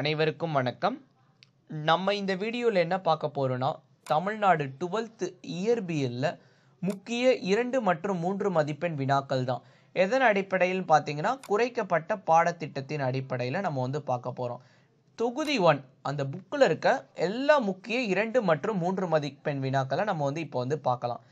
அனைவருக்கும் வணக்கம் நம்ம இந்த வீடியோவில் என்ன பார்க்க போகிறோன்னா தமிழ்நாடு டுவெல்த்து இயற்பியலில் முக்கிய இரண்டு மற்றும் மூன்று மதிப்பெண் வினாக்கள் தான் எதன் அடிப்படையில் பார்த்தீங்கன்னா குறைக்கப்பட்ட பாடத்திட்டத்தின் அடிப்படையில் நம்ம வந்து பார்க்க போகிறோம் தொகுதி ஒன் அந்த புக்கில் இருக்க எல்லா முக்கிய இரண்டு மற்றும் மூன்று மதிப்பெண் வினாக்களை நம்ம வந்து இப்போ வந்து பார்க்கலாம்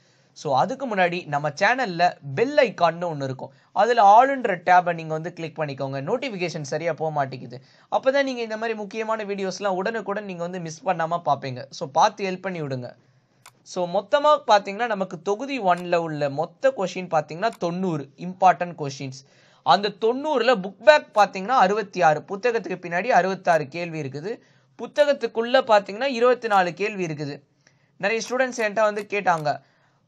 ஸோ அதுக்கு முன்னாடி நம்ம சேனலில் பெல் ஐக்கான்னு ஒன்று இருக்கும் அதில் ஆளுன்ற டேபை நீங்கள் வந்து கிளிக் பண்ணிக்கோங்க நோட்டிஃபிகேஷன் சரியாக போக மாட்டேங்குது அப்போ தான் நீங்கள் இந்த மாதிரி முக்கியமான வீடியோஸ்லாம் உடனுக்குடன் நீங்கள் வந்து மிஸ் பண்ணாமல் பார்ப்பீங்க ஸோ பார்த்து ஹெல்ப் பண்ணி விடுங்க ஸோ மொத்தமாக பார்த்தீங்கன்னா நமக்கு தொகுதி ஒனில் உள்ள மொத்த கொஷின் பார்த்தீங்கன்னா தொண்ணூறு இம்பார்ட்டன்ட் கொஷின்ஸ் அந்த தொண்ணூறில் புக் பேக் பார்த்தீங்கன்னா அறுபத்தி ஆறு புத்தகத்துக்கு பின்னாடி அறுபத்தாறு கேள்வி இருக்குது புத்தகத்துக்குள்ளே பார்த்தீங்கன்னா இருபத்தி நாலு கேள்வி இருக்குது நிறைய ஸ்டூடெண்ட்ஸ் என்கிட்ட வந்து கேட்டாங்க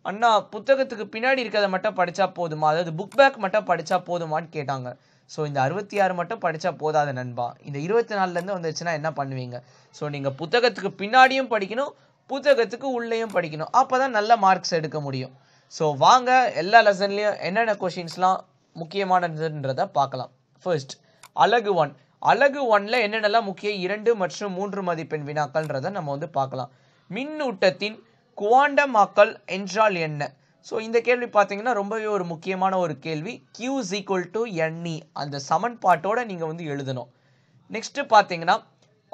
அண்ணா புத்தகத்துக்கு பின்னாடி இருக்கிறத மட்டும் படித்தா போதுமா அதாவது புக் பேக் மட்டும் படித்தா போதுமான்னு கேட்டாங்க ஸோ இந்த அறுபத்தி ஆறு மட்டும் படித்தா போதாத நண்பா இந்த இருபத்தி நாலுலேருந்து வந்துச்சுன்னா என்ன பண்ணுவீங்க ஸோ நீங்கள் புத்தகத்துக்கு பின்னாடியும் படிக்கணும் புத்தகத்துக்கு உள்ளேயும் படிக்கணும் அப்போ தான் நல்ல மார்க்ஸ் எடுக்க முடியும் ஸோ வாங்க எல்லா லெசன்லேயும் என்னென்ன கொஷின்ஸ்லாம் முக்கியமானதுன்றதை பார்க்கலாம் ஃபர்ஸ்ட் அழகு ஒன் அழகு ஒன்ல என்னென்னலாம் முக்கிய இரண்டு மற்றும் மூன்று மதிப்பெண் வினாக்கள்ன்றதை நம்ம வந்து பார்க்கலாம் மின்னூட்டத்தின் குவாண்டம் ஆக்கல் என்றால் என்ன ஸோ இந்த கேள்வி பார்த்தீங்கன்னா ரொம்பவே ஒரு முக்கியமான ஒரு கேள்வி கியூஸ் ஈக்குவல் டு என்இ அந்த சமன்பாட்டோட நீங்கள் வந்து எழுதணும் நெக்ஸ்ட்டு பார்த்தீங்கன்னா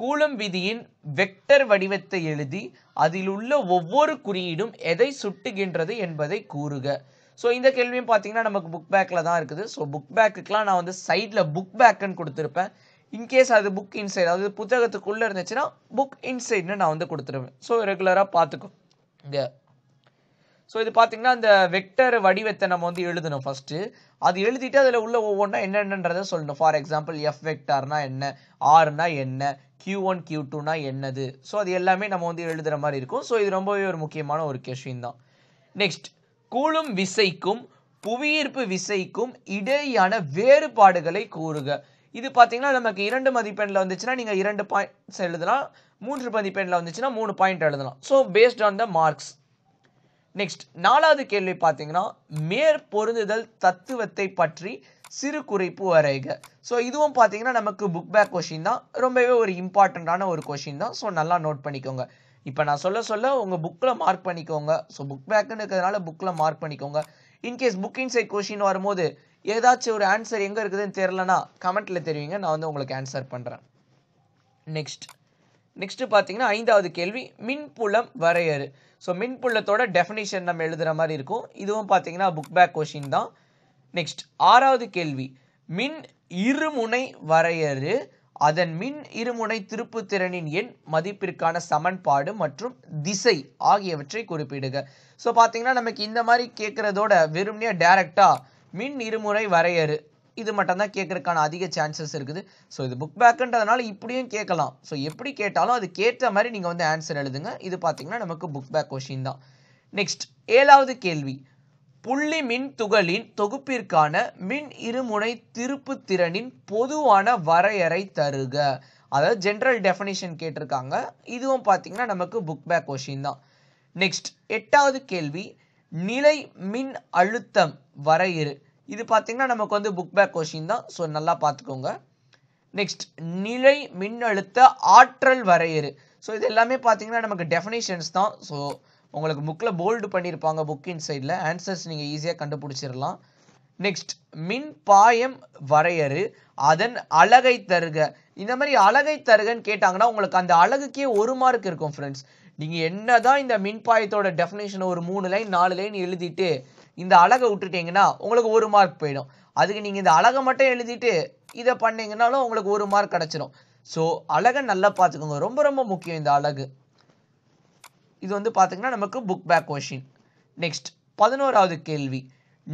கூலம் விதியின் வெக்டர் வடிவத்தை எழுதி அதில் உள்ள ஒவ்வொரு குறியீடும் எதை சுட்டுகின்றது என்பதை கூறுக ஸோ இந்த கேள்வியும் பார்த்தீங்கன்னா நமக்கு புக் பேக்கில் தான் இருக்குது ஸோ புக் பேக்குக்கெலாம் நான் வந்து சைடில் புக் பேக்குன்னு கொடுத்துருப்பேன் இன்கேஸ் அது புக் இன்சைட் அதாவது புத்தகத்துக்குள்ளே இருந்துச்சுன்னா புக் இன்சைட்னு நான் வந்து கொடுத்துருவேன் ஸோ ரெகுலராக பார்த்துக்கோ இங்கே ஸோ இது பார்த்தீங்கன்னா அந்த வெக்டர் வடிவத்தை நம்ம வந்து எழுதணும் ஃபஸ்ட்டு அது எழுதிட்டு அதில் உள்ள ஒவ்வொன்றா என்னென்னன்றதை சொல்லணும் ஃபார் எக்ஸாம்பிள் எஃப் வெக்டார்னா என்ன ஆர்னா என்ன கியூ ஒன் கியூ டூனா என்னது ஸோ அது எல்லாமே நம்ம வந்து எழுதுகிற மாதிரி இருக்கும் ஸோ இது ரொம்பவே ஒரு முக்கியமான ஒரு கொஷின் தான் நெக்ஸ்ட் கூலும் விசைக்கும் புவியீர்ப்பு விசைக்கும் இடையான வேறுபாடுகளை கூறுக இது பார்த்தீங்கன்னா நமக்கு இரண்டு மதிப்பெண்ணில் வந்துச்சுன்னா நீங்கள் இரண்டு பாயிண்ட்ஸ் எழுதலாம் மூன்று மதிப்பெண்ணில் வந்துச்சுன்னா மூணு பாயிண்ட் எழுதலாம் so based on the marks next நாலாவது கேள்வி பார்த்தீங்கன்னா மேற்பொருந்துதல் தத்துவத்தை பற்றி சிறு குறிப்பு வரைக ஸோ இதுவும் பார்த்தீங்கன்னா நமக்கு புக் பேக் கொஷின் தான் ரொம்பவே ஒரு இம்பார்ட்டண்ட்டான ஒரு கொஷின் தான் ஸோ நல்லா நோட் பண்ணிக்கோங்க இப்போ நான் சொல்ல சொல்ல உங்கள் புக்கில் மார்க் பண்ணிக்கோங்க ஸோ புக் பேக்குன்னு இருக்கிறதுனால புக்கில் மார்க் பண்ணிக்கோங்க இன்கேஸ் புக் இன்சைட் கொஷின் வரும்போது ஏதாச்சும் ஒரு ஆன்சர் எங்கே இருக்குதுன்னு தெரிலனா கமெண்ட்டில் தெரிவிங்க நான் வந்து உங்களுக்கு ஆன்சர் பண்ணுறேன் நெக்ஸ்ட் நெக்ஸ்ட்டு பார்த்தீங்கன்னா ஐந்தாவது கேள்வி மின்புலம் வரையறு ஸோ மின்புலத்தோட டெஃபினேஷன் நம்ம எழுதுகிற மாதிரி இருக்கும் இதுவும் பார்த்தீங்கன்னா புக் பேக் கொஷின் தான் நெக்ஸ்ட் ஆறாவது கேள்வி மின் இருமுனை வரையறு அதன் மின் இருமுனை திருப்புத்திறனின் எண் மதிப்பிற்கான சமன்பாடு மற்றும் திசை ஆகியவற்றை குறிப்பிடுக ஸோ பார்த்தீங்கன்னா நமக்கு இந்த மாதிரி கேட்குறதோட வெறும்னே டேரெக்டாக மின் இருமுறை வரையறு இது மட்டும்தான் கேட்கறதுக்கான அதிக சான்சஸ் இருக்குது ஸோ இது புக் பேக்குன்றதுனால இப்படியும் கேட்கலாம் ஸோ எப்படி கேட்டாலும் அது கேட்ட மாதிரி நீங்கள் வந்து ஆன்சர் எழுதுங்க இது பார்த்தீங்கன்னா நமக்கு புக் பேக் கொஷின் தான் நெக்ஸ்ட் ஏழாவது கேள்வி புள்ளி மின் துகளின் தொகுப்பிற்கான மின் இருமுனை திருப்பு திறனின் பொதுவான வரையறை தருக அதாவது ஜென்ரல் டெஃபினேஷன் கேட்டிருக்காங்க இதுவும் பார்த்தீங்கன்னா நமக்கு புக் பேக் கொஷின் தான் நெக்ஸ்ட் எட்டாவது கேள்வி நிலை மின் அழுத்தம் வரையிறு இது பார்த்தீங்கன்னா நமக்கு வந்து புக் பேக் கொஷின் தான் ஸோ நல்லா பார்த்துக்கோங்க நெக்ஸ்ட் நிலை மின்னழுத்த ஆற்றல் வரையறு ஸோ இது எல்லாமே பார்த்தீங்கன்னா நமக்கு டெஃபினேஷன்ஸ் தான் ஸோ உங்களுக்கு புக்கில் போல்டு பண்ணியிருப்பாங்க புக்கின் சைடில் ஆன்சர்ஸ் நீங்கள் ஈஸியாக கண்டுபிடிச்சிடலாம் நெக்ஸ்ட் மின் பாயம் வரையறு அதன் அழகை தருக இந்த மாதிரி அழகை தருகன்னு கேட்டாங்கன்னா உங்களுக்கு அந்த அழகுக்கே ஒரு மார்க் இருக்கும் ஃப்ரெண்ட்ஸ் நீங்கள் என்ன தான் இந்த மின்பாயத்தோட டெஃபினேஷனை ஒரு மூணு லைன் நாலு லைன் எழுதிட்டு இந்த அழகை விட்டுட்டீங்கன்னா உங்களுக்கு ஒரு மார்க் போயிடும் அதுக்கு நீங்கள் இந்த அழகை மட்டும் எழுதிட்டு இதை பண்ணிங்கனாலும் உங்களுக்கு ஒரு மார்க் கிடச்சிரும் ஸோ அழகை நல்லா பார்த்துக்கோங்க ரொம்ப ரொம்ப முக்கியம் இந்த அழகு இது வந்து பார்த்திங்கன்னா நமக்கு புக் பேக் கொஷின் நெக்ஸ்ட் பதினோராவது கேள்வி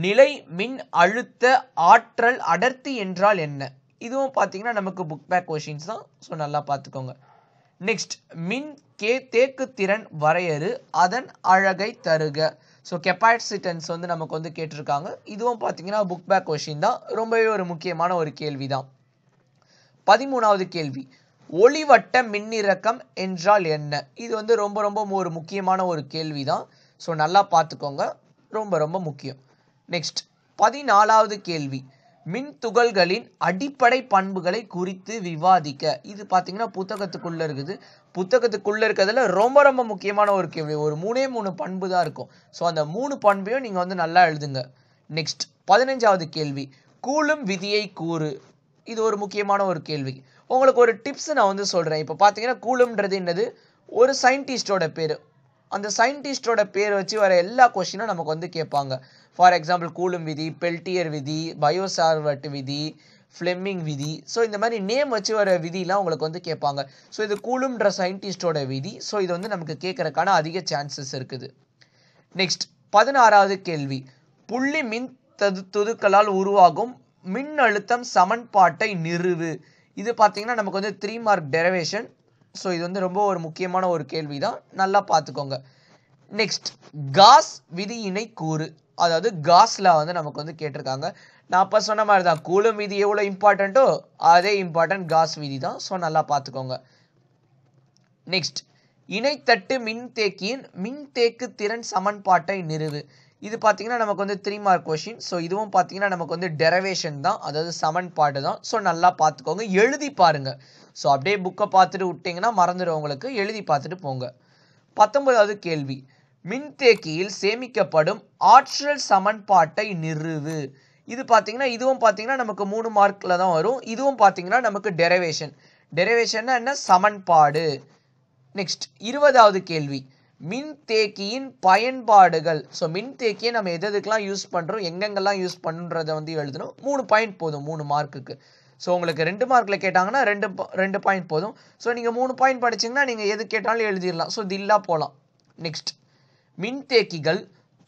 நிலை மின் அழுத்த ஆற்றல் அடர்த்தி என்றால் என்ன இதுவும் பார்த்தீங்கன்னா நமக்கு புக் பேக் கொஷின்ஸ் தான் ஸோ நல்லா பார்த்துக்கோங்க நெக்ஸ்ட் மின் கே தேக்கு திறன் வரையறு அதன் அழகை தருக ஸோ கெப்பாசிட்டன்ஸ் வந்து நமக்கு வந்து கேட்டிருக்காங்க இதுவும் பார்த்தீங்கன்னா புக் பேக் கொஷின் தான் ரொம்பவே ஒரு முக்கியமான ஒரு கேள்வி தான் பதிமூணாவது கேள்வி ஒளிவட்ட மின்னிறக்கம் என்றால் என்ன இது வந்து ரொம்ப ரொம்ப ஒரு முக்கியமான ஒரு கேள்வி தான் ஸோ நல்லா பார்த்துக்கோங்க ரொம்ப ரொம்ப முக்கியம் நெக்ஸ்ட் பதினாலாவது கேள்வி மின் துகள்களின் அடிப்படை பண்புகளை குறித்து விவாதிக்க இது பார்த்தீங்கன்னா புத்தகத்துக்குள்ளே இருக்குது புத்தகத்துக்குள்ளே இருக்கிறதுல ரொம்ப ரொம்ப முக்கியமான ஒரு கேள்வி ஒரு மூணே மூணு பண்பு தான் இருக்கும் ஸோ அந்த மூணு பண்பையும் நீங்கள் வந்து நல்லா எழுதுங்க நெக்ஸ்ட் பதினஞ்சாவது கேள்வி கூலும் விதியை கூறு இது ஒரு முக்கியமான ஒரு கேள்வி உங்களுக்கு ஒரு டிப்ஸ் நான் வந்து சொல்கிறேன் இப்போ பார்த்தீங்கன்னா கூலும்ன்றது என்னது ஒரு சயின்டிஸ்டோட பேர் அந்த சயின்டிஸ்டோட பேர் வச்சு வர எல்லா கொஷினும் நமக்கு வந்து கேட்பாங்க ஃபார் எக்ஸாம்பிள் கூலும் விதி பெல்டியர் விதி பயோசார்வட் விதி ஃப்ளெம்மிங் விதி ஸோ இந்த மாதிரி நேம் வச்சு வர விதிலாம் உங்களுக்கு வந்து கேட்பாங்க ஸோ இது கூலும்ன்ற சயின்டிஸ்டோட விதி ஸோ இது வந்து நமக்கு கேட்குறக்கான அதிக சான்சஸ் இருக்குது நெக்ஸ்ட் பதினாறாவது கேள்வி புள்ளி மின் தது துதுக்களால் உருவாகும் மின் அழுத்தம் சமன்பாட்டை நிறுவு இது பார்த்தீங்கன்னா நமக்கு வந்து த்ரீ மார்க் டெரவேஷன் ஸோ இது வந்து ரொம்ப ஒரு முக்கியமான ஒரு கேள்வி தான் நல்லா பார்த்துக்கோங்க நெக்ஸ்ட் காஸ் விதியினை கூறு அதாவது காஸ்லா வந்து நமக்கு வந்து கேட்டிருக்காங்க நான் அப்போ சொன்ன மாதிரி தான் கூலும் விதி எவ்வளோ இம்பார்ட்டண்ட்டோ அதே இம்பார்ட்டன்ட் காஸ் விதி தான் ஸோ நல்லா பார்த்துக்கோங்க நெக்ஸ்ட் இணைத்தட்டு மின்தேக்கியின் மின்தேக்கு திறன் சமன்பாட்டை நிறுவு இது பார்த்தீங்கன்னா நமக்கு வந்து த்ரீ மார்க் கொஷின் ஸோ இதுவும் பார்த்தீங்கன்னா நமக்கு வந்து டெரவேஷன் தான் அதாவது சமன்பாடு தான் ஸோ நல்லா பார்த்துக்கோங்க எழுதி பாருங்கள் ஸோ அப்படியே புக்கை பார்த்துட்டு விட்டிங்கன்னா மறந்துடும் உங்களுக்கு எழுதி பார்த்துட்டு போங்க பத்தொன்பதாவது கேள்வி மின்தேக்கியில் சேமிக்கப்படும் ஆற்றல் சமன்பாட்டை நிறுவு இது பார்த்தீங்கன்னா இதுவும் பார்த்தீங்கன்னா நமக்கு மூணு மார்க்கில் தான் வரும் இதுவும் பார்த்தீங்கன்னா நமக்கு டெரவேஷன் டெரவேஷன்னா என்ன சமன்பாடு நெக்ஸ்ட் இருபதாவது கேள்வி மின்தேக்கியின் பயன்பாடுகள் ஸோ மின்தேக்கியை நம்ம எது எதுக்கெலாம் யூஸ் பண்ணுறோம் எங்கெங்கெல்லாம் யூஸ் பண்ணுன்றதை வந்து எழுதணும் மூணு பாயிண்ட் போதும் மூணு மார்க்குக்கு ஸோ உங்களுக்கு ரெண்டு மார்க்கில் கேட்டாங்கன்னா ரெண்டு ரெண்டு பாயிண்ட் போதும் ஸோ நீங்கள் மூணு பாயிண்ட் படிச்சிங்கன்னா நீங்கள் எது கேட்டாலும் எழுதிடலாம் ஸோ தில்லா போகலாம் நெக்ஸ்ட் மின்தேக்கிகள்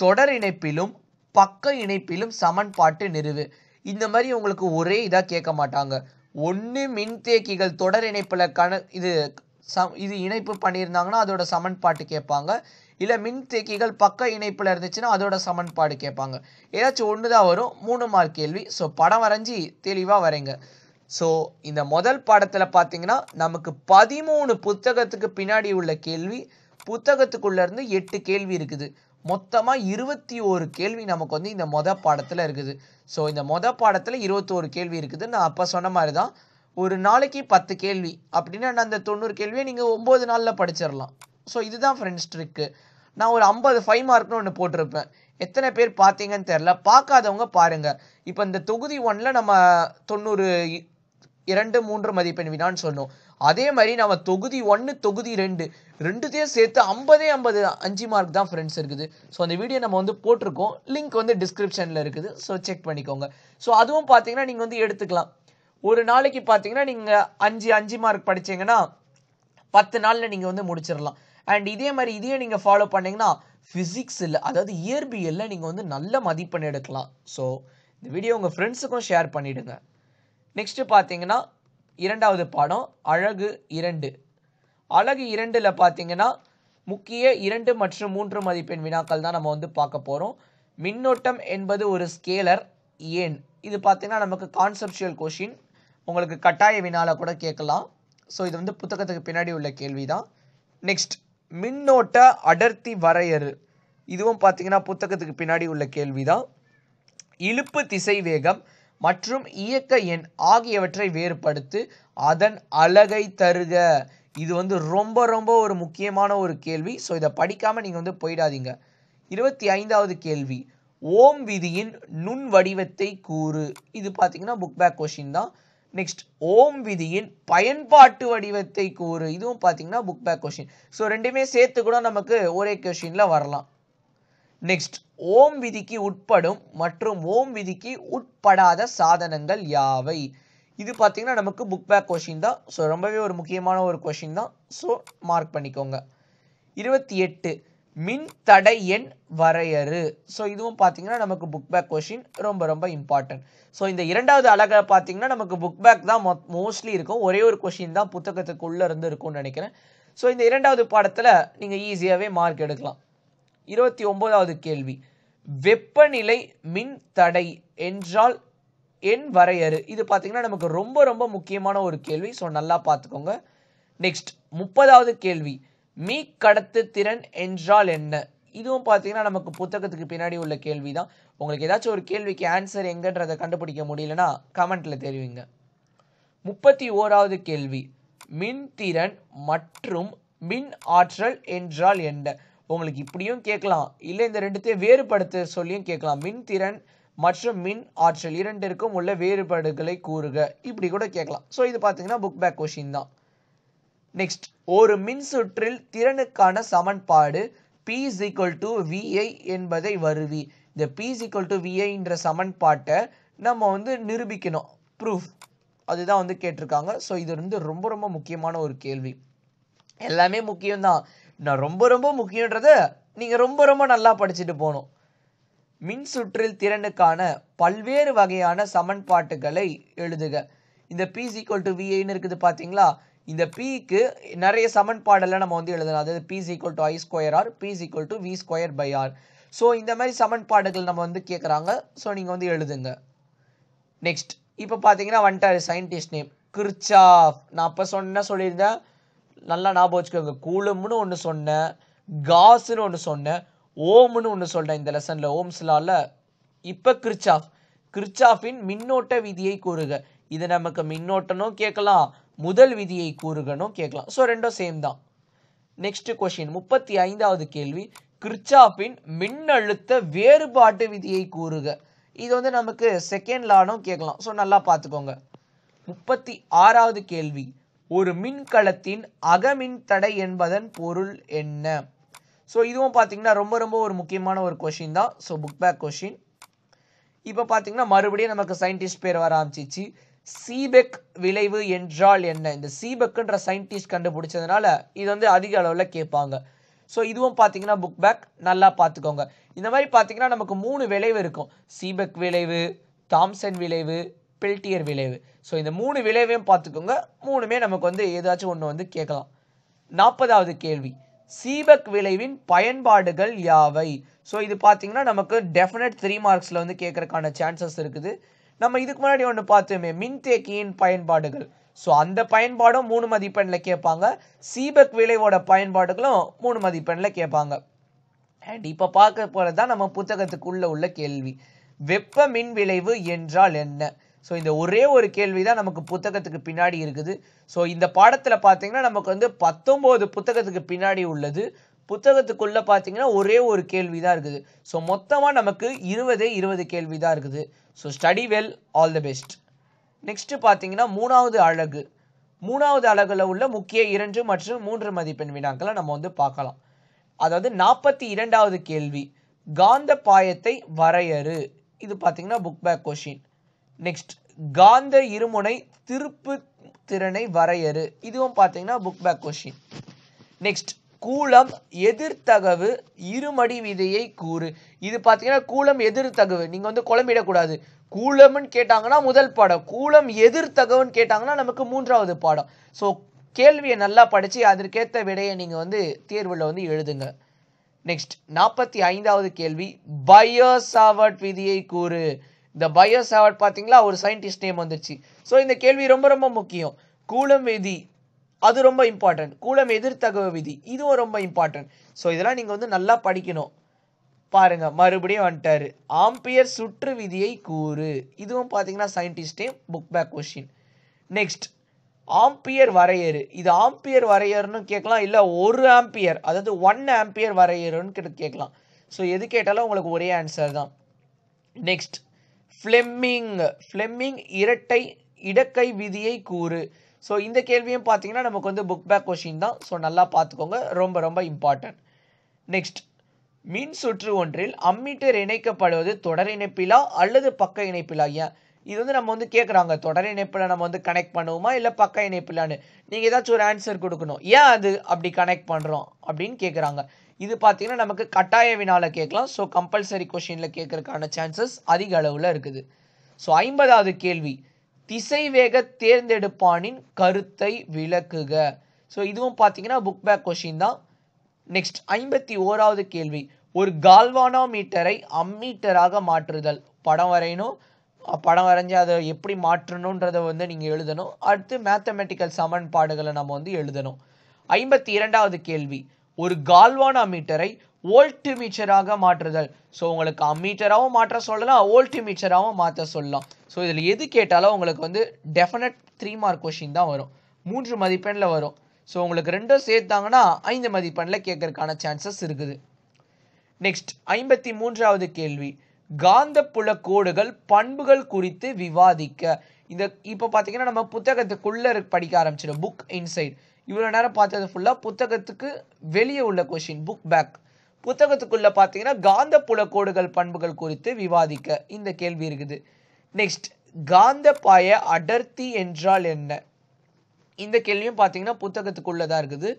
தொடர் இணைப்பிலும் பக்க இணைப்பிலும் சமன்பாட்டு நிறுவு இந்த மாதிரி உங்களுக்கு ஒரே இதாக கேட்க மாட்டாங்க ஒன்று மின்தேக்கிகள் தொடர் இணைப்பில் கண இது சம் இது இணைப்பு பண்ணியிருந்தாங்கன்னா அதோட சமன்பாட்டு கேட்பாங்க இல்லை மின்தேக்கிகள் பக்க இணைப்பில் இருந்துச்சுன்னா அதோட சமன்பாடு கேட்பாங்க ஏதாச்சும் ஒன்று தான் வரும் மூணு மார்க் கேள்வி ஸோ படம் வரைஞ்சி தெளிவாக வரைங்க ஸோ இந்த முதல் பாடத்தில் பார்த்தீங்கன்னா நமக்கு பதிமூணு புத்தகத்துக்கு பின்னாடி உள்ள கேள்வி புத்தகத்துக்குள்ளேருந்து இருந்து எட்டு கேள்வி இருக்குது மொத்தமாக இருபத்தி ஒரு கேள்வி நமக்கு வந்து இந்த மொதல் பாடத்தில் இருக்குது ஸோ இந்த மொதல் பாடத்தில் இருபத்தோரு கேள்வி இருக்குது நான் அப்போ சொன்ன மாதிரி தான் ஒரு நாளைக்கு பத்து கேள்வி அப்படின்னா நான் அந்த தொண்ணூறு கேள்வியை நீங்கள் ஒம்பது நாளில் படிச்சிடலாம் ஸோ இதுதான் ஃப்ரெண்ட்ஸ் ட்ரிக்கு நான் ஒரு ஐம்பது ஃபைவ் மார்க்னு ஒன்று போட்டிருப்பேன் எத்தனை பேர் பார்த்தீங்கன்னு தெரில பார்க்காதவங்க பாருங்கள் இப்போ இந்த தொகுதி ஒன்றில் நம்ம தொண்ணூறு இரண்டு மூன்று மதிப்பெண் வினான்னு சொன்னோம் அதே மாதிரி நம்ம தொகுதி ஒன்று தொகுதி ரெண்டு ரெண்டுத்தையும் சேர்த்து ஐம்பதே ஐம்பது அஞ்சு மார்க் தான் ஃப்ரெண்ட்ஸ் இருக்குது ஸோ அந்த வீடியோ நம்ம வந்து போட்டிருக்கோம் லிங்க் வந்து டிஸ்கிரிப்ஷனில் இருக்குது ஸோ செக் பண்ணிக்கோங்க ஸோ அதுவும் பார்த்தீங்கன்னா நீங்கள் வந்து எடுத்துக்கலாம் ஒரு நாளைக்கு பார்த்தீங்கன்னா நீங்கள் அஞ்சு அஞ்சு மார்க் படித்தீங்கன்னா பத்து நாளில் நீங்கள் வந்து முடிச்சிடலாம் அண்ட் இதே மாதிரி இதையும் நீங்கள் ஃபாலோ பண்ணிங்கன்னா ஃபிசிக்ஸில் அதாவது இயற்பியலில் நீங்கள் வந்து நல்ல மதிப்பெண் எடுக்கலாம் ஸோ இந்த வீடியோ உங்கள் ஃப்ரெண்ட்ஸுக்கும் ஷேர் பண்ணிவிடுங்க நெக்ஸ்ட்டு பார்த்தீங்கன்னா இரண்டாவது பாடம் அழகு இரண்டு அழகு இரண்டில் பார்த்தீங்கன்னா முக்கிய இரண்டு மற்றும் மூன்று மதிப்பெண் வினாக்கள் தான் நம்ம வந்து பார்க்க போகிறோம் மின்னோட்டம் என்பது ஒரு ஸ்கேலர் ஏன் இது பார்த்திங்கன்னா நமக்கு கான்செப்டுவல் கொஷின் உங்களுக்கு கட்டாய வினால கூட கேட்கலாம் ஸோ இது வந்து புத்தகத்துக்கு பின்னாடி உள்ள கேள்வி தான் நெக்ஸ்ட் மின்னோட்ட அடர்த்தி வரையறு இதுவும் பார்த்தீங்கன்னா புத்தகத்துக்கு பின்னாடி உள்ள கேள்வி தான் இழுப்பு திசை வேகம் மற்றும் இயக்க எண் ஆகியவற்றை வேறுபடுத்து அதன் அழகை தருக இது வந்து ரொம்ப ரொம்ப ஒரு முக்கியமான ஒரு கேள்வி ஸோ இதை படிக்காமல் நீங்கள் வந்து போயிடாதீங்க இருபத்தி ஐந்தாவது கேள்வி ஓம் விதியின் நுண் வடிவத்தை கூறு இது பார்த்தீங்கன்னா புக் பேக் கொஷின் தான் நெக்ஸ்ட் ஓம் விதியின் பயன்பாட்டு வடிவத்தை கூறு இதுவும் பார்த்தீங்கன்னா புக் பேக் கொஷின் ஸோ ரெண்டுமே சேர்த்து கூட நமக்கு ஒரே கொஷினில் வரலாம் நெக்ஸ்ட் ஓம் விதிக்கு உட்படும் மற்றும் ஓம் விதிக்கு உட்படாத சாதனங்கள் யாவை இது பார்த்தீங்கன்னா நமக்கு புக் பேக் கொஷின் தான் ஸோ ரொம்பவே ஒரு முக்கியமான ஒரு கொஷின் தான் ஸோ மார்க் பண்ணிக்கோங்க இருபத்தி எட்டு மின் தடை எண் வரையறு ஸோ இதுவும் பார்த்தீங்கன்னா நமக்கு புக் பேக் கொஷின் ரொம்ப ரொம்ப இம்பார்ட்டன்ட் ஸோ இந்த இரண்டாவது அழகை பார்த்தீங்கன்னா நமக்கு புக் பேக் தான் மோஸ்ட்லி இருக்கும் ஒரே ஒரு கொஷின் தான் புத்தகத்துக்குள்ளே இருந்து இருக்கும்னு நினைக்கிறேன் ஸோ இந்த இரண்டாவது பாடத்தில் நீங்கள் ஈஸியாகவே மார்க் எடுக்கலாம் இருபத்தி ஒன்பதாவது கேள்வி வெப்பநிலை மின் தடை என்றால் என் வரையறு இது பார்த்தீங்கன்னா நமக்கு ரொம்ப ரொம்ப முக்கியமான ஒரு கேள்வி ஸோ நல்லா பார்த்துக்கோங்க நெக்ஸ்ட் முப்பதாவது கேள்வி மீ கடத்து திறன் என்றால் என்ன இதுவும் பார்த்தீங்கன்னா நமக்கு புத்தகத்துக்கு பின்னாடி உள்ள கேள்வி தான் உங்களுக்கு ஏதாச்சும் ஒரு கேள்விக்கு ஆன்சர் எங்கன்றதை கண்டுபிடிக்க முடியலன்னா கமெண்ட்டில் தெரிவிங்க முப்பத்தி ஓராவது கேள்வி மின்திறன் மற்றும் மின் ஆற்றல் என்றால் என்ன உங்களுக்கு இப்படியும் கேட்கலாம் இல்லை இந்த ரெண்டுத்தையும் வேறுபடுத்த சொல்லியும் கேட்கலாம் மின் திறன் மற்றும் மின் ஆற்றல் இரண்டிற்கும் உள்ள வேறுபாடுகளை கூறுக இப்படி கூட கேட்கலாம் ஸோ இது பார்த்தீங்கன்னா புக் பேக் கொஷின் தான் நெக்ஸ்ட் ஒரு மின் சுற்றில் திறனுக்கான சமன்பாடு P is equal to V I என்பதை வருவி இந்த பி இஸ் ஈக்குவல் டு விஐன்ற சமன்பாட்டை நம்ம வந்து நிரூபிக்கணும் ப்ரூஃப் அதுதான் வந்து கேட்டிருக்காங்க ஸோ இது வந்து ரொம்ப ரொம்ப முக்கியமான ஒரு கேள்வி எல்லாமே முக்கியம்தான் நான் ரொம்ப ரொம்ப முக்கியன்றத நீங்கள் ரொம்ப ரொம்ப நல்லா படிச்சுட்டு போகணும் மின் சுற்றில் திறனுக்கான பல்வேறு வகையான சமன்பாட்டுகளை எழுதுக இந்த பி சீக்வல் டு விஐன்னு இருக்குது பார்த்தீங்களா இந்த பிக்கு நிறைய சமன்பாடெல்லாம் நம்ம வந்து எழுதலாம் அதாவது P is equal to I square R P is equal to V square by R so இந்த மாதிரி சமன்பாடுகள் நம்ம வந்து கேட்குறாங்க ஸோ நீங்கள் வந்து எழுதுங்க நெக்ஸ்ட் இப்போ பார்த்தீங்கன்னா வன்ட்டார் சயின்டிஸ்ட் நேம் கிர்ச்சாஃப் நான் அப்போ சொன்ன சொல்லியிருந்தேன் நல்லா ஞாபகம் வச்சுக்கோங்க கூலம்னு ஒன்று சொன்னேன் காசுன்னு ஒன்று சொன்னேன் ஓம்னு ஒன்று சொல்கிறேன் இந்த லெசனில் ஓம்ஸ்லால இப்போ கிரிச்சாஃப் கிர்ச்சாஃபின் மின்னோட்ட விதியை கூறுக இது நமக்கு மின்னோட்டனும் கேட்கலாம் முதல் விதியை கூறுகனும் கேட்கலாம் ஸோ ரெண்டும் சேம் தான் நெக்ஸ்ட் கொஷின் முப்பத்தி ஐந்தாவது கேள்வி கிர்ச்சாஃபின் மின்னழுத்த வேறுபாட்டு விதியை கூறுக இது வந்து நமக்கு செகண்ட் லானும் கேட்கலாம் ஸோ நல்லா பார்த்துக்கோங்க முப்பத்தி ஆறாவது கேள்வி ஒரு மின்கலத்தின் அகமின்தடை என்பதன் பொருள் என்ன ஸோ இதுவும் பார்த்தீங்கன்னா ரொம்ப ரொம்ப ஒரு முக்கியமான ஒரு கொஷின் தான் ஸோ புக் பேக் கொஷின் இப்போ பார்த்தீங்கன்னா மறுபடியும் நமக்கு சயின்டிஸ்ட் பேர் வர ஆரம்பிச்சிச்சு சீபெக் விளைவு என்றால் என்ன இந்த சீபெக்குன்ற சயின்டிஸ்ட் கண்டுபிடிச்சதுனால இது வந்து அதிக அளவில் கேட்பாங்க ஸோ இதுவும் பார்த்தீங்கன்னா புக் பேக் நல்லா பார்த்துக்கோங்க இந்த மாதிரி பார்த்தீங்கன்னா நமக்கு மூணு விளைவு இருக்கும் சீபெக் விளைவு தாம்சன் விளைவு பெல்டியர் விளைவு ஸோ இந்த மூணு விளைவையும் பார்த்துக்கோங்க மூணுமே நமக்கு வந்து ஏதாச்சும் ஒன்று வந்து கேட்கலாம் நாற்பதாவது கேள்வி சீபக் விளைவின் பயன்பாடுகள் யாவை ஸோ இது பார்த்தீங்கன்னா நமக்கு டெஃபினட் த்ரீ மார்க்ஸில் வந்து கேட்குறக்கான சான்சஸ் இருக்குது நம்ம இதுக்கு முன்னாடி ஒன்று பார்த்தோமே மின்தேக்கியின் பயன்பாடுகள் ஸோ அந்த பயன்பாடும் மூணு மதிப்பெண்ணில் கேட்பாங்க சீபக் விளைவோட பயன்பாடுகளும் மூணு மதிப்பெண்ணில் கேட்பாங்க அண்ட் இப்போ பார்க்க போகிறது தான் நம்ம புத்தகத்துக்குள்ளே உள்ள கேள்வி வெப்ப மின் விளைவு என்றால் என்ன ஸோ இந்த ஒரே ஒரு கேள்வி தான் நமக்கு புத்தகத்துக்கு பின்னாடி இருக்குது ஸோ இந்த பாடத்தில் பார்த்தீங்கன்னா நமக்கு வந்து பத்தொம்போது புத்தகத்துக்கு பின்னாடி உள்ளது புத்தகத்துக்குள்ளே பார்த்தீங்கன்னா ஒரே ஒரு கேள்வி தான் இருக்குது ஸோ மொத்தமாக நமக்கு இருபதே இருபது கேள்வி தான் இருக்குது so study well all the best next பார்த்தீங்கன்னா மூணாவது அழகு மூணாவது அழகில் உள்ள முக்கிய இரண்டு மற்றும் மூன்று மதிப்பெண் வினாக்களை நம்ம வந்து பார்க்கலாம் அதாவது நாற்பத்தி இரண்டாவது கேள்வி காந்த பாயத்தை வரையறு இது பார்த்தீங்கன்னா புக் பேக் கொஷின் நெக்ஸ்ட் காந்த இருமுனை திருப்பு திறனை வரையறு இதுவும் பார்த்தீங்கன்னா book back question next Coulomb எதிர்த்தகவு இருமடி விதையை கூறு இது பார்த்தீங்கன்னா கூலம் எதிர்த்தகவு நீங்கள் வந்து குழம்பிடக்கூடாது கூலம்னு கேட்டாங்கன்னா முதல் பாடம் கூலம் எதிர்த்தகவுன்னு கேட்டாங்கன்னா நமக்கு மூன்றாவது பாடம் ஸோ கேள்வியை நல்லா படித்து அதற்கேற்ற விடையை நீங்கள் வந்து தேர்வில் வந்து எழுதுங்க நெக்ஸ்ட் நாற்பத்தி ஐந்தாவது கேள்வி பயோசாவட் விதியை கூறு இந்த பயோஸ் அவார்ட் பார்த்தீங்களா ஒரு சயின்டிஸ்ட் நேம் வந்துச்சு ஸோ இந்த கேள்வி ரொம்ப ரொம்ப முக்கியம் கூலம் விதி அது ரொம்ப இம்பார்ட்டன்ட் கூலம் எதிர்த்தகவு விதி இதுவும் ரொம்ப இம்பார்ட்டன்ட் ஸோ இதெல்லாம் நீங்கள் வந்து நல்லா படிக்கணும் பாருங்க மறுபடியும் வந்துட்டாரு ஆம்பியர் சுற்று விதியை கூறு இதுவும் பார்த்தீங்கன்னா சயின்டிஸ்டே book back question next ampere வரையறு இது ஆம்பியர் வரையறுன்னு கேட்கலாம் இல்லை ஒரு ஆம்பியர் அதாவது ஒன் ஆம்பியர் வரையறுன்னு கேட்கலாம் ஸோ எது கேட்டாலும் உங்களுக்கு ஒரே ஆன்சர் தான் நெக்ஸ்ட் ஃப்ளெம்மிங் ஃப்ளெம்மிங் இரட்டை இடக்கை விதியை கூறு ஸோ இந்த கேள்வியும் பார்த்தீங்கன்னா நமக்கு வந்து புக் பேக் கொஷின் தான் ஸோ நல்லா பார்த்துக்கோங்க ரொம்ப ரொம்ப இம்பார்ட்டன்ட் நெக்ஸ்ட் மின் சுற்று ஒன்றில் அம்மீட்டர் இணைக்கப்படுவது தொடர் இணைப்பிலா அல்லது பக்க இணைப்பிலா ஏன் இது வந்து நம்ம வந்து கேட்குறாங்க தொடர் இணைப்பில் நம்ம வந்து கனெக்ட் பண்ணுவோமா இல்லை பக்க இணைப்பிலான்னு நீங்கள் ஏதாச்சும் ஒரு ஆன்சர் கொடுக்கணும் ஏன் அது அப்படி கனெக்ட் பண்ணுறோம் அப்படின்னு கேட்குறாங்க இது பார்த்தீங்கன்னா நமக்கு கட்டாய வினால கேட்கலாம் ஸோ கம்பல்சரி கொஷினில் கேட்கறதுக்கான சான்சஸ் அதிக அளவில் இருக்குது ஸோ ஐம்பதாவது கேள்வி திசைவேக தேர்ந்தெடுப்பானின் கருத்தை விளக்குக ஸோ இதுவும் பார்த்தீங்கன்னா புக் பேக் கொஷின் தான் நெக்ஸ்ட் ஐம்பத்தி ஓராவது கேள்வி ஒரு கால்வானோ மீட்டரை அம்மீட்டராக மாற்றுதல் படம் வரையணும் படம் வரைஞ்சி அதை எப்படி மாற்றணுன்றதை வந்து நீங்கள் எழுதணும் அடுத்து மேத்தமெட்டிக்கல் சமன்பாடுகளை நம்ம வந்து எழுதணும் ஐம்பத்தி இரண்டாவது கேள்வி ஒரு கால்வான் அமீட்டரை ஓல்ட் மீச்சராக மாற்றுதல் ஸோ உங்களுக்கு அம்மீட்டராகவும் மாற்ற சொல்லலாம் ஓல்ட் மீச்சராகவும் மாற்ற சொல்லலாம் ஸோ இதில் எது கேட்டாலும் உங்களுக்கு வந்து டெஃபினட் த்ரீ மார்க் கொஷின் தான் வரும் மூன்று மதிப்பெண்ணில் வரும் ஸோ உங்களுக்கு ரெண்டும் சேர்த்தாங்கன்னா ஐந்து மதிப்பெண்ணில் கேட்கறதுக்கான சான்சஸ் இருக்குது நெக்ஸ்ட் ஐம்பத்தி மூன்றாவது கேள்வி காந்தப்புல கோடுகள் பண்புகள் குறித்து விவாதிக்க இந்த இப்போ பார்த்தீங்கன்னா நம்ம புத்தகத்துக்குள்ளே படிக்க ஆரம்பிச்சிடும் புக் இன்சைட் இவ்வளோ நேரம் பார்த்தது ஃபுல்லாக புத்தகத்துக்கு வெளியே உள்ள கொஷின் புக் பேக் புத்தகத்துக்குள்ளே பார்த்தீங்கன்னா காந்த புல கோடுகள் பண்புகள் குறித்து விவாதிக்க இந்த கேள்வி இருக்குது நெக்ஸ்ட் காந்த பாய அடர்த்தி என்றால் என்ன இந்த கேள்வியும் பார்த்தீங்கன்னா புத்தகத்துக்குள்ளே தான் இருக்குது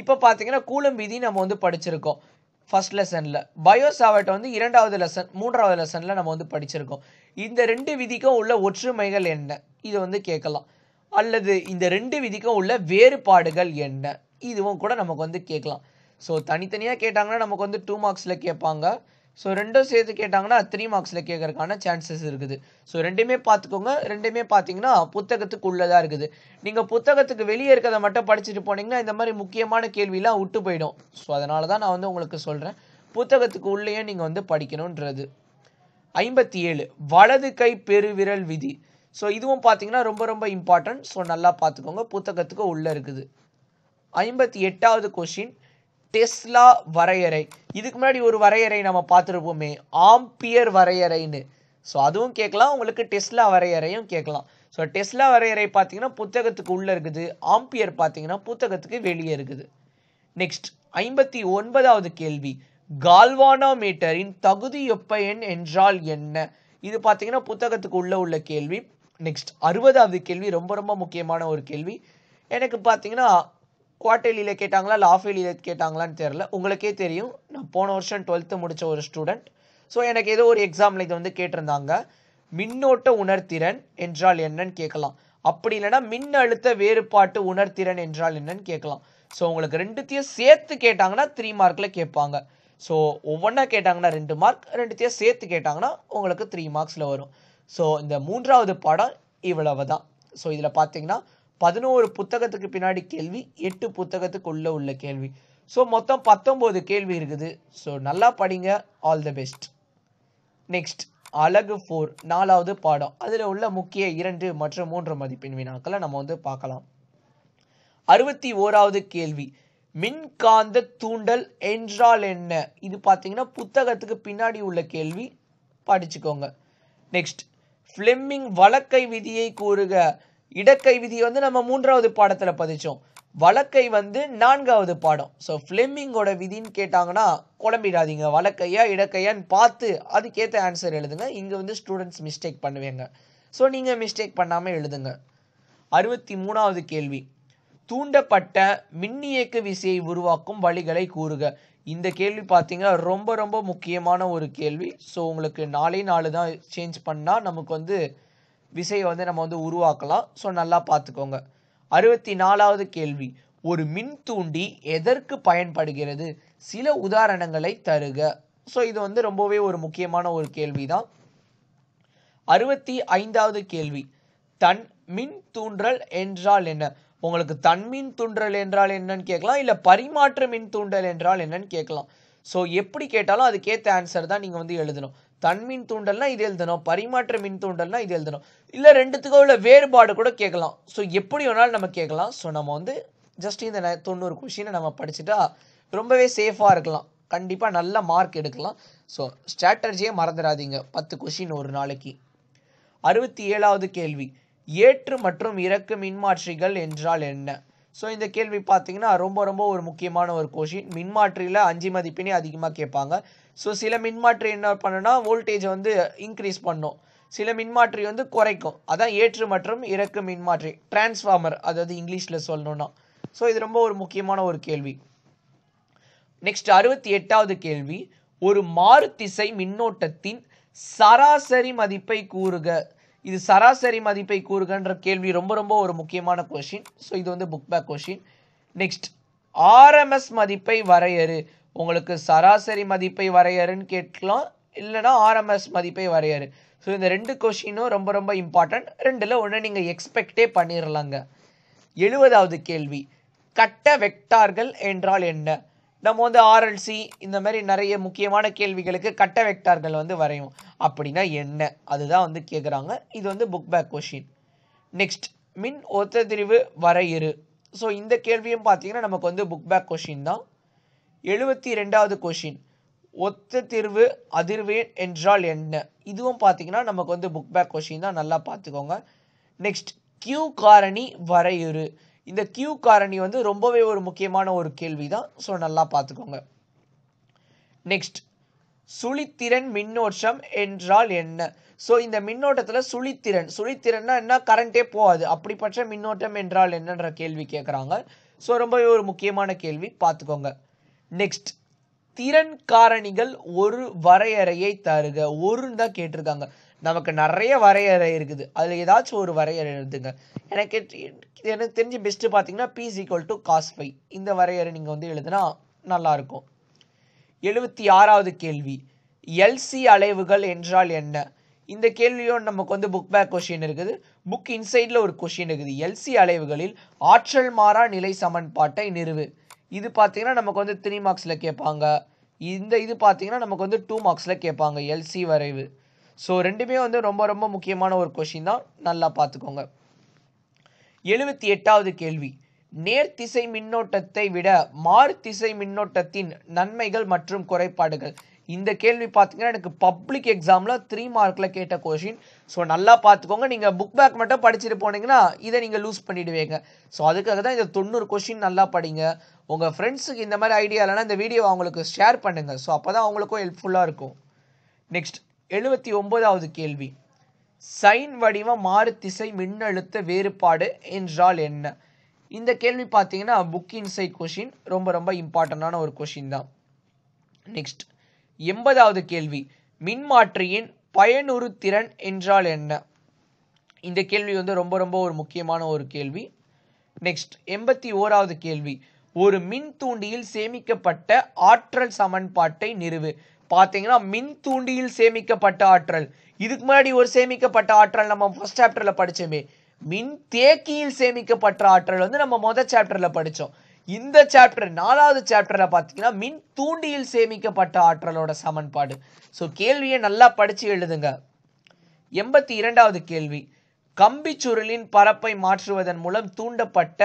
இப்போ பார்த்தீங்கன்னா கூலம் விதி நம்ம வந்து படிச்சிருக்கோம் ஃபர்ஸ்ட் லெசனில் பயோசாவட்டை வந்து இரண்டாவது லெசன் மூன்றாவது லெசனில் நம்ம வந்து படிச்சிருக்கோம் இந்த ரெண்டு விதிக்கும் உள்ள ஒற்றுமைகள் என்ன இதை வந்து கேட்கலாம் அல்லது இந்த ரெண்டு விதிக்கும் உள்ள வேறுபாடுகள் என்ன இதுவும் கூட நமக்கு வந்து கேட்கலாம் ஸோ தனித்தனியாக கேட்டாங்கன்னா நமக்கு வந்து டூ மார்க்ஸில் கேட்பாங்க ஸோ ரெண்டும் சேர்த்து கேட்டாங்கன்னா த்ரீ மார்க்ஸில் கேட்கறக்கான சான்சஸ் இருக்குது ஸோ ரெண்டுமே பார்த்துக்கோங்க ரெண்டுமே பார்த்தீங்கன்னா புத்தகத்துக்கு உள்ளதாக இருக்குது நீங்கள் புத்தகத்துக்கு வெளியே இருக்கிறத மட்டும் படிச்சுட்டு போனீங்கன்னா இந்த மாதிரி முக்கியமான கேள்விலாம் விட்டு போயிடும் ஸோ அதனால தான் நான் வந்து உங்களுக்கு சொல்கிறேன் புத்தகத்துக்கு உள்ளேயே நீங்கள் வந்து படிக்கணுன்றது ஐம்பத்தி ஏழு வலது கை பெருவிரல் விதி ஸோ இதுவும் பார்த்தீங்கன்னா ரொம்ப ரொம்ப இம்பார்ட்டன்ட் ஸோ நல்லா பார்த்துக்கோங்க புத்தகத்துக்கு உள்ளே இருக்குது ஐம்பத்தி எட்டாவது கொஷின் டெஸ்லா வரையறை இதுக்கு முன்னாடி ஒரு வரையறை நம்ம பார்த்துருப்போமே ஆம்பியர் வரையறைன்னு ஸோ அதுவும் கேட்கலாம் உங்களுக்கு டெஸ்லா வரையறையும் கேட்கலாம் ஸோ டெஸ்லா வரையறை பார்த்தீங்கன்னா புத்தகத்துக்கு உள்ளே இருக்குது ஆம்பியர் பார்த்தீங்கன்னா புத்தகத்துக்கு வெளியே இருக்குது நெக்ஸ்ட் ஐம்பத்தி ஒன்பதாவது கேள்வி கால்வானோமீட்டரின் தகுதி தகுதியொப்ப எண் என்றால் என்ன இது பார்த்தீங்கன்னா புத்தகத்துக்கு உள்ள உள்ள கேள்வி நெக்ஸ்ட் அறுபதாவது கேள்வி ரொம்ப ரொம்ப முக்கியமான ஒரு கேள்வி எனக்கு பார்த்தீங்கன்னா குவார்டர்லியில் கேட்டாங்களா இல்லை ஆஃப் இயர்லியில் கேட்டாங்களான்னு தெரில உங்களுக்கே தெரியும் நான் போன வருஷம் டுவெல்த்து முடித்த ஒரு ஸ்டூடெண்ட் ஸோ எனக்கு ஏதோ ஒரு எக்ஸாமில் இது வந்து கேட்டிருந்தாங்க மின்னோட்ட உணர்திறன் என்றால் என்னன்னு கேட்கலாம் அப்படி இல்லைனா மின் அழுத்த வேறுபாட்டு உணர்திறன் என்றால் என்னன்னு கேட்கலாம் ஸோ உங்களுக்கு ரெண்டுத்தையும் சேர்த்து கேட்டாங்கன்னா த்ரீ மார்க்கில் கேட்பாங்க ஸோ ஒவ்வொன்றா கேட்டாங்கன்னா ரெண்டு மார்க் ரெண்டுத்தையும் சேர்த்து கேட்டாங்கன்னா உங்களுக்கு த்ரீ மார்க்ஸில் வரும் ஸோ இந்த மூன்றாவது பாடம் இவ்வளவு தான் ஸோ இதில் பார்த்தீங்கன்னா பதினோரு புத்தகத்துக்கு பின்னாடி கேள்வி எட்டு புத்தகத்துக்கு உள்ளே உள்ள கேள்வி ஸோ மொத்தம் பத்தொம்போது கேள்வி இருக்குது ஸோ நல்லா படிங்க ஆல் த பெஸ்ட் நெக்ஸ்ட் அழகு ஃபோர் நாலாவது பாடம் அதில் உள்ள முக்கிய இரண்டு மற்றும் மூன்று மதிப்பெண் வினாக்களை நம்ம வந்து பார்க்கலாம் அறுபத்தி ஓராவது கேள்வி மின்காந்த தூண்டல் என்றால் என்ன இது பார்த்தீங்கன்னா புத்தகத்துக்கு பின்னாடி உள்ள கேள்வி படிச்சுக்கோங்க நெக்ஸ்ட் ஃப்ளெம்மிங் வழக்கை விதியை கூறுக இடக்கை விதி வந்து நம்ம மூன்றாவது பாடத்தில் பதிச்சோம் வழக்கை வந்து நான்காவது பாடம் ஸோ ஃப்ளெம்மிங்கோட விதின்னு கேட்டாங்கன்னா குழம்பிடாதீங்க வழக்கையா இடக்கையான்னு பார்த்து அதுக்கேற்ற ஆன்சர் எழுதுங்க இங்கே வந்து ஸ்டூடெண்ட்ஸ் மிஸ்டேக் பண்ணுவேங்க ஸோ நீங்கள் மிஸ்டேக் பண்ணாமல் எழுதுங்க அறுபத்தி மூணாவது கேள்வி தூண்டப்பட்ட மின்னியக்கு விசையை உருவாக்கும் வழிகளை கூறுக இந்த கேள்வி பார்த்தீங்கன்னா ரொம்ப ரொம்ப முக்கியமான ஒரு கேள்வி ஸோ உங்களுக்கு நாலே நாலு தான் சேஞ்ச் பண்ணால் நமக்கு வந்து விசையை வந்து நம்ம வந்து உருவாக்கலாம் ஸோ நல்லா பார்த்துக்கோங்க அறுபத்தி நாலாவது கேள்வி ஒரு மின் தூண்டி எதற்கு பயன்படுகிறது சில உதாரணங்களை தருக ஸோ இது வந்து ரொம்பவே ஒரு முக்கியமான ஒரு கேள்வி தான் அறுபத்தி ஐந்தாவது கேள்வி தன் மின் தூண்டல் என்றால் என்ன உங்களுக்கு தன்மின் தூண்டல் என்றால் என்னன்னு கேட்கலாம் இல்லை பரிமாற்ற மின் தூண்டல் என்றால் என்னன்னு கேட்கலாம் ஸோ எப்படி கேட்டாலும் அதுக்கேற்ற ஆன்சர் தான் நீங்கள் வந்து எழுதணும் தன்மின் தூண்டல்னா இது எழுதணும் பரிமாற்ற மின் தூண்டல்னா இது எழுதணும் இல்லை ரெண்டுத்துக்கும் உள்ள வேறுபாடு கூட கேட்கலாம் ஸோ எப்படி வேணாலும் நம்ம கேட்கலாம் ஸோ நம்ம வந்து ஜஸ்ட் இந்த தொண்ணூறு கொஷினை நம்ம படிச்சுட்டா ரொம்பவே சேஃபாக இருக்கலாம் கண்டிப்பாக நல்ல மார்க் எடுக்கலாம் ஸோ ஸ்ட்ராட்டர்ஜியே மறந்துடாதீங்க பத்து கொஷின் ஒரு நாளைக்கு அறுபத்தி ஏழாவது கேள்வி ஏற்று மற்றும் இறக்கு மின்மாற்றிகள் என்றால் என்ன ஸோ இந்த கேள்வி பார்த்தீங்கன்னா ரொம்ப ரொம்ப ஒரு முக்கியமான ஒரு கொஷின் மின்மாற்றியில் அஞ்சு மதிப்பெண்ணே அதிகமாக கேட்பாங்க ஸோ சில மின்மாற்றி என்ன பண்ணுன்னா வோல்டேஜை வந்து இன்க்ரீஸ் பண்ணும் சில மின்மாற்றி வந்து குறைக்கும் அதான் ஏற்று மற்றும் இறக்கு மின்மாற்றி டிரான்ஸ்ஃபார்மர் அதாவது இங்கிலீஷில் சொல்லணும்னா ஸோ இது ரொம்ப ஒரு முக்கியமான ஒரு கேள்வி நெக்ஸ்ட் அறுபத்தி எட்டாவது கேள்வி ஒரு மாறுதிசை மின்னோட்டத்தின் சராசரி மதிப்பை கூறுக இது சராசரி மதிப்பை கூறுகன்ற கேள்வி ரொம்ப ரொம்ப ஒரு முக்கியமான கொஷின் ஸோ இது வந்து book back question next RMS மதிப்பை வரையறு உங்களுக்கு சராசரி மதிப்பை வரையறுன்னு கேட்கலாம் இல்லைனா ஆர்எம்எஸ் மதிப்பை வரையறு ஸோ இந்த ரெண்டு கொஷினும் ரொம்ப ரொம்ப இம்பார்ட்டண்ட் ரெண்டில் ஒன்று நீங்கள் எக்ஸ்பெக்டே பண்ணிடலாங்க எழுபதாவது கேள்வி கட்ட வெக்டார்கள் என்றால் என்ன நம்ம வந்து ஆர்எல்சி இந்த மாதிரி நிறைய முக்கியமான கேள்விகளுக்கு கட்ட வெக்டார்கள் வந்து வரையும் அப்படின்னா என்ன அதுதான் வந்து கேட்குறாங்க இது வந்து புக் பேக் கொஷின் நெக்ஸ்ட் மின் ஒத்ததிரிவு வரையிறு ஸோ இந்த கேள்வியும் பார்த்தீங்கன்னா நமக்கு வந்து புக் பேக் கொஷின் தான் எழுபத்தி ரெண்டாவது கொஷின் ஒத்த தீர்வு அதிர்வேன் என்றால் என்ன இதுவும் பார்த்தீங்கன்னா நமக்கு வந்து புக் பேக் கொஷின் தான் நல்லா பார்த்துக்கோங்க நெக்ஸ்ட் கியூ காரணி வரையுறு இந்த கியூ காரணி வந்து ரொம்பவே ஒரு முக்கியமான ஒரு கேள்வி தான் ஸோ நல்லா பார்த்துக்கோங்க நெக்ஸ்ட் சுழித்திறன் மின்னோட்டம் என்றால் என்ன ஸோ இந்த மின்னோட்டத்தில் சுழித்திறன் சுழித்திறன்னா என்ன கரண்ட்டே போகாது அப்படிப்பட்ட மின்னோட்டம் என்றால் என்னன்ற கேள்வி கேட்குறாங்க ஸோ ரொம்பவே ஒரு முக்கியமான கேள்வி பார்த்துக்கோங்க நெக்ஸ்ட் திறன் காரணிகள் ஒரு வரையறையை தருக ஒருன்னு தான் கேட்டிருக்காங்க நமக்கு நிறைய வரையறை இருக்குது அதில் ஏதாச்சும் ஒரு வரையறை எழுதுங்க எனக்கு எனக்கு தெரிஞ்சு பெஸ்ட்டு பார்த்தீங்கன்னா பிஸ் ஈக்குவல் டு காஸ் ஃபை இந்த வரையறை நீங்கள் வந்து எழுதுனா நல்லாயிருக்கும் எழுபத்தி ஆறாவது கேள்வி எல்சி அலைவுகள் என்றால் என்ன இந்த கேள்வியும் நமக்கு வந்து புக் பேக் கொஷின் இருக்குது புக் இன்சைடில் ஒரு கொஷின் இருக்குது எல்சி அலைவுகளில் ஆற்றல் மாறா நிலை சமன்பாட்டை நிறுவு இது பார்த்தீங்கன்னா நமக்கு வந்து த்ரீ மார்க்ஸில் கேட்பாங்க இந்த இது பார்த்தீங்கன்னா நமக்கு வந்து டூ மார்க்ஸில் கேட்பாங்க எல்சி வரைவு ஸோ ரெண்டுமே வந்து ரொம்ப ரொம்ப முக்கியமான ஒரு கொஷின் தான் நல்லா பார்த்துக்கோங்க எழுபத்தி எட்டாவது கேள்வி நேர்த்திசை மின்னோட்டத்தை விட மாறுதிசை மின்னோட்டத்தின் நன்மைகள் மற்றும் குறைபாடுகள் இந்த கேள்வி பார்த்தீங்கன்னா எனக்கு பப்ளிக் எக்ஸாமில் த்ரீ மார்க்கில் கேட்ட கொஷின் ஸோ நல்லா பார்த்துக்கோங்க நீங்கள் புக் பேக் மட்டும் படிச்சுட்டு போனீங்கன்னா இதை நீங்கள் லூஸ் பண்ணிவிடுவீங்க ஸோ அதுக்காக தான் இந்த தொண்ணூறு கொஷின் நல்லா படிங்க உங்கள் ஃப்ரெண்ட்ஸுக்கு இந்த மாதிரி ஐடியா இல்லைனா இந்த வீடியோ அவங்களுக்கு ஷேர் பண்ணுங்கள் ஸோ அப்போ தான் அவங்களுக்கும் ஹெல்ப்ஃபுல்லாக இருக்கும் நெக்ஸ்ட் எழுபத்தி ஒன்பதாவது கேள்வி சைன் வடிவ மாறுதிசை மின்னழுத்த வேறுபாடு என்றால் என்ன இந்த கேள்வி பார்த்தீங்கன்னா புக் இன்சைட் கொஷின் ரொம்ப ரொம்ப இம்பார்ட்டண்டான ஒரு கொஷின் தான் நெக்ஸ்ட் எண்பதாவது கேள்வி மின்மாற்றியின் பயனுறு திறன் என்றால் என்ன இந்த கேள்வி வந்து ரொம்ப ரொம்ப ஒரு முக்கியமான ஒரு கேள்வி நெக்ஸ்ட் எண்பத்தி ஓராவது கேள்வி ஒரு மின் தூண்டியில் சேமிக்கப்பட்ட ஆற்றல் சமன்பாட்டை நிறுவு பார்த்தீங்கன்னா மின் தூண்டியில் சேமிக்கப்பட்ட ஆற்றல் இதுக்கு முன்னாடி ஒரு சேமிக்கப்பட்ட ஆற்றல் நம்ம ஃபர்ஸ்ட் சாப்டரில் படித்தோமே மின் தேக்கியில் சேமிக்கப்பட்ட ஆற்றல் வந்து நம்ம முதல் சாப்டரில் படித்தோம் இந்த சாப்டர் நாலாவது சாப்டரில் பார்த்தீங்கன்னா மின் தூண்டியில் சேமிக்கப்பட்ட ஆற்றலோட சமன்பாடு ஸோ கேள்வியை நல்லா படித்து எழுதுங்க எண்பத்தி இரண்டாவது கேள்வி கம்பி சுருளின் பரப்பை மாற்றுவதன் மூலம் தூண்டப்பட்ட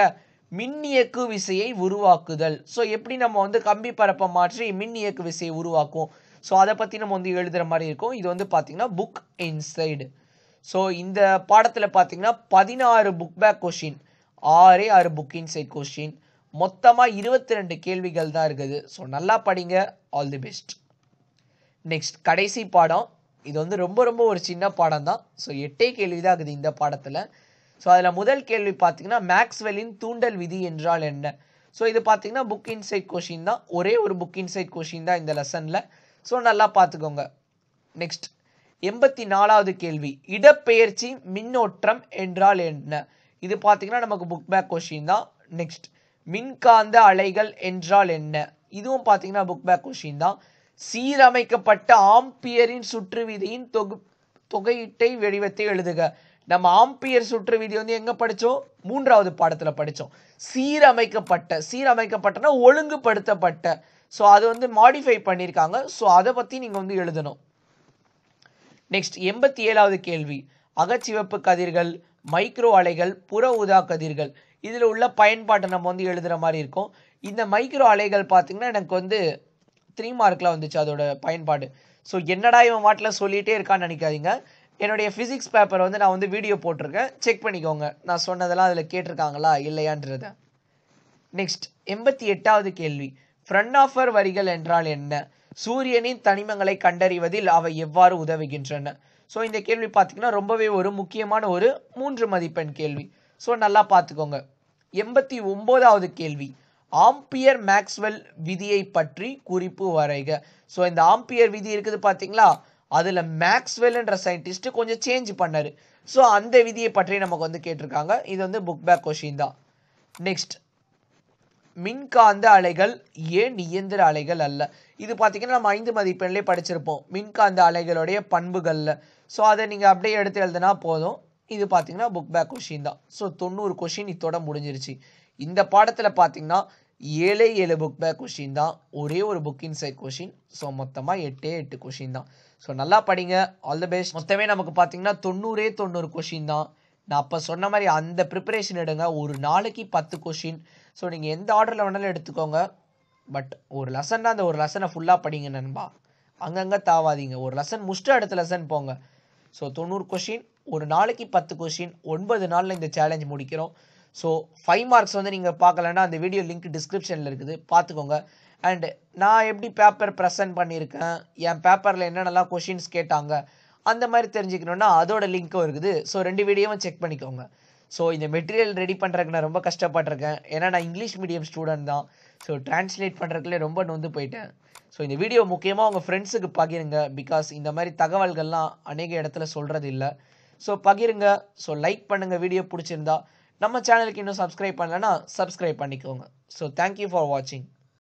மின் இயக்கு விசையை உருவாக்குதல் ஸோ எப்படி நம்ம வந்து கம்பி பரப்பை மாற்றி மின் இயக்கு விசையை உருவாக்குவோம் ஸோ அதை பற்றி நம்ம வந்து எழுதுகிற மாதிரி இருக்கும் இது வந்து பார்த்தீங்கன்னா புக் இன்சைடு ஸோ இந்த பாடத்தில் பார்த்தீங்கன்னா பதினாறு புக் பேக் கொஷின் ஆறே ஆறு புக் இன்சைட் கொஷின் மொத்தமாக இருபத்தி ரெண்டு கேள்விகள் தான் இருக்குது ஸோ நல்லா படிங்க ஆல் தி பெஸ்ட் நெக்ஸ்ட் கடைசி பாடம் இது வந்து ரொம்ப ரொம்ப ஒரு சின்ன பாடம் தான் ஸோ எட்டே கேள்வி தான் ஆகுது இந்த பாடத்தில் ஸோ அதில் முதல் கேள்வி பார்த்தீங்கன்னா மேக்ஸ்வெல்லின் தூண்டல் விதி என்றால் என்ன ஸோ இது பார்த்தீங்கன்னா புக் இன்சைட் கொஷின் தான் ஒரே ஒரு புக் இன்சைட் கொஷின் தான் இந்த லெசனில் ஸோ நல்லா பார்த்துக்கோங்க நெக்ஸ்ட் எண்பத்தி நாலாவது கேள்வி இடப்பெயர்ச்சி மின்னோட்டம் என்றால் என்ன இது பார்த்தீங்கன்னா நமக்கு புக் பேக் கொஷின் தான் நெக்ஸ்ட் மின்காந்த அலைகள் என்றால் என்ன இதுவும் பார்த்தீங்கன்னா புக் பேக் கொஷின் தான் சீரமைக்கப்பட்ட ஆம்பியரின் சுற்று விதியின் தொகு தொகையீட்டை வடிவத்தை எழுதுக நம்ம ஆம்பியர் சுற்று விதி வந்து எங்கே படித்தோம் மூன்றாவது பாடத்தில் படித்தோம் சீரமைக்கப்பட்ட சீரமைக்கப்பட்டனா ஒழுங்குபடுத்தப்பட்ட ஸோ அது வந்து மாடிஃபை பண்ணியிருக்காங்க ஸோ அதை பற்றி நீங்கள் வந்து எழுதணும் நெக்ஸ்ட் எண்பத்தி ஏழாவது கேள்வி அகச்சிவப்பு கதிர்கள் மைக்ரோ அலைகள் புற ஊதா கதிர்கள் இதில் உள்ள பயன்பாட்டை நம்ம வந்து எழுதுகிற மாதிரி இருக்கும் இந்த மைக்ரோ அலைகள் பார்த்திங்கன்னா எனக்கு வந்து த்ரீ மார்க்கில் வந்துச்சு அதோட பயன்பாடு ஸோ என்னடா இவன் வாட்டில் சொல்லிகிட்டே இருக்கான்னு நினைக்காதீங்க என்னுடைய ஃபிசிக்ஸ் பேப்பரை வந்து நான் வந்து வீடியோ போட்டிருக்கேன் செக் பண்ணிக்கோங்க நான் சொன்னதெல்லாம் அதில் கேட்டிருக்காங்களா இல்லையான்றத நெக்ஸ்ட் எண்பத்தி எட்டாவது கேள்வி ஃப்ரன்னாஃபர் வரிகள் என்றால் என்ன சூரியனின் தனிமங்களை கண்டறிவதில் அவை எவ்வாறு உதவுகின்றன ஸோ இந்த கேள்வி பார்த்தீங்கன்னா ரொம்பவே ஒரு முக்கியமான ஒரு மூன்று மதிப்பெண் கேள்வி ஸோ நல்லா பார்த்துக்கோங்க எண்பத்தி ஒம்போதாவது கேள்வி ஆம்பியர் மேக்ஸ்வெல் விதியை பற்றி குறிப்பு வரைக ஸோ இந்த ஆம்பியர் விதி இருக்குது பார்த்தீங்களா அதில் மேக்ஸ்வெல்ன்ற சயின்டிஸ்ட்டு கொஞ்சம் சேஞ்ச் பண்ணார் ஸோ அந்த விதியை பற்றி நமக்கு வந்து கேட்டிருக்காங்க இது வந்து புக் பேக் கொஷின் தான் நெக்ஸ்ட் மின்காந்த அலைகள் ஏன் இயந்திர அலைகள் அல்ல இது பார்த்திங்கன்னா நம்ம ஐந்து மதிப்பெண்லேயே படிச்சிருப்போம் மின்காந்த அலைகளுடைய பண்புகளில் ஸோ அதை நீங்கள் அப்படியே எடுத்து எழுதுனா போதும் இது பார்த்திங்கன்னா புக் பேக் கொஷின் தான் ஸோ தொண்ணூறு கொஷின் இத்தோட முடிஞ்சிருச்சு இந்த பாடத்தில் பார்த்திங்கன்னா ஏழே ஏழு புக் பேக் கொஷின் தான் ஒரே ஒரு புக் இன்சைட் கொஷின் ஸோ மொத்தமாக எட்டே எட்டு கொஷின் தான் ஸோ நல்லா படிங்க ஆல் த பெஸ்ட் மொத்தமே நமக்கு பார்த்திங்கன்னா தொண்ணூறே தொண்ணூறு கொஷின் தான் நான் அப்போ சொன்ன மாதிரி அந்த ப்ரிப்பரேஷன் எடுங்க ஒரு நாளைக்கு பத்து கொஷின் ஸோ நீங்கள் எந்த ஆர்டரில் வேணாலும் எடுத்துக்கோங்க பட் ஒரு லெசன்னா அந்த ஒரு லெசனை ஃபுல்லாக படிங்க நண்பா அங்கங்கே தாவாதீங்க ஒரு லெசன் முஸ்ட்டு அடுத்த லெசன் போங்க ஸோ தொண்ணூறு கொஷின் ஒரு நாளைக்கு பத்து கொஷின் ஒன்பது நாளில் இந்த சேலஞ்ச் முடிக்கிறோம் ஸோ ஃபைவ் மார்க்ஸ் வந்து நீங்கள் பார்க்கலன்னா அந்த வீடியோ லிங்க் டிஸ்கிரிப்ஷனில் இருக்குது பார்த்துக்கோங்க அண்டு நான் எப்படி பேப்பர் ப்ரெசன்ட் பண்ணியிருக்கேன் என் பேப்பரில் என்னென்னலாம் கொஷின்ஸ் கேட்டாங்க அந்த மாதிரி தெரிஞ்சுக்கணுன்னா அதோட லிங்க்கும் இருக்குது ஸோ ரெண்டு வீடியோவும் செக் பண்ணிக்கோங்க ஸோ இந்த மெட்டீரியல் ரெடி பண்ணுறதுக்கு நான் ரொம்ப கஷ்டப்பட்டிருக்கேன் ஏன்னா நான் இங்கிலீஷ் மீடியம் ஸ்டூடெண்ட் தான் ஸோ டிரான்ஸ்லேட் பண்ணுறதுக்குள்ளே ரொம்ப நொந்து போயிட்டேன் ஸோ இந்த வீடியோ முக்கியமாக உங்கள் ஃப்ரெண்ட்ஸுக்கு பகிருங்க பிகாஸ் இந்த மாதிரி தகவல்கள்லாம் அநேக இடத்துல சொல்கிறது இல்லை ஸோ பகிருங்க ஸோ லைக் பண்ணுங்கள் வீடியோ பிடிச்சிருந்தா நம்ம சேனலுக்கு இன்னும் சப்ஸ்கிரைப் பண்ணலன்னா சப்ஸ்கிரைப் பண்ணிக்கோங்க ஸோ தேங்க்யூ ஃபார் வாட்சிங்